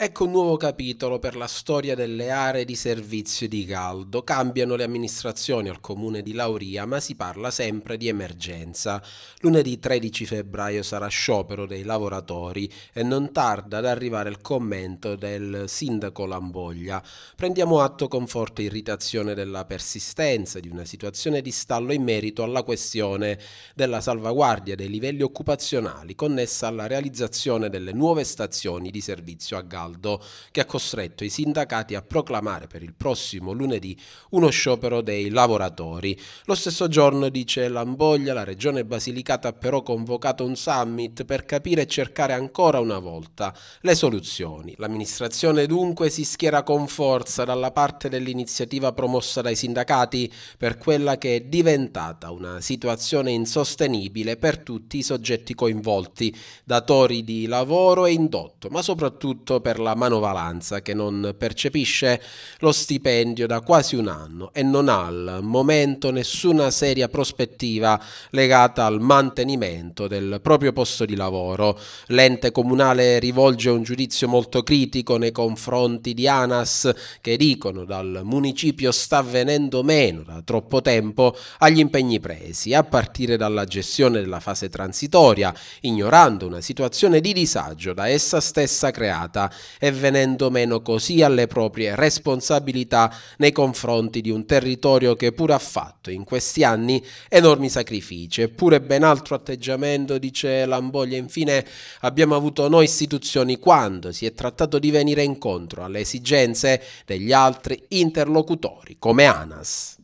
Ecco un nuovo capitolo per la storia delle aree di servizio di caldo. Cambiano le amministrazioni al comune di Lauria, ma si parla sempre di emergenza. Lunedì 13 febbraio sarà sciopero dei lavoratori e non tarda ad arrivare il commento del sindaco Lamboglia. Prendiamo atto con forte irritazione della persistenza di una situazione di stallo in merito alla questione della salvaguardia dei livelli occupazionali connessa alla realizzazione delle nuove stazioni di servizio a caldo caldo che ha costretto i sindacati a proclamare per il prossimo lunedì uno sciopero dei lavoratori. Lo stesso giorno, dice Lamboglia, la regione Basilicata ha però convocato un summit per capire e cercare ancora una volta le soluzioni. L'amministrazione dunque si schiera con forza dalla parte dell'iniziativa promossa dai sindacati per quella che è diventata una situazione insostenibile per tutti i soggetti coinvolti, datori di lavoro e indotto, ma soprattutto per la manovalanza che non percepisce lo stipendio da quasi un anno e non ha al momento nessuna seria prospettiva legata al mantenimento del proprio posto di lavoro. L'ente comunale rivolge un giudizio molto critico nei confronti di ANAS che dicono dal municipio sta venendo meno da troppo tempo agli impegni presi, a partire dalla gestione della fase transitoria, ignorando una situazione di disagio da essa stessa creata e venendo meno così alle proprie responsabilità nei confronti di un territorio che pur ha fatto in questi anni enormi sacrifici. Eppure ben altro atteggiamento, dice Lamboglia, infine abbiamo avuto noi istituzioni quando si è trattato di venire incontro alle esigenze degli altri interlocutori come ANAS.